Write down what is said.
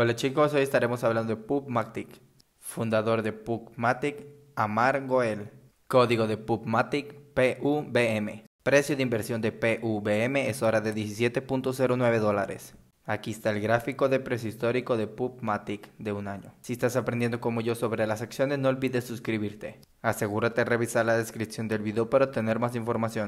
Hola chicos, hoy estaremos hablando de PubMatic, fundador de PubMatic, Amar Goel, código de PubMatic, PUBM. Precio de inversión de PUBM es hora de 17.09 dólares. Aquí está el gráfico de precio histórico de PubMatic de un año. Si estás aprendiendo como yo sobre las acciones, no olvides suscribirte. Asegúrate de revisar la descripción del video para obtener más información.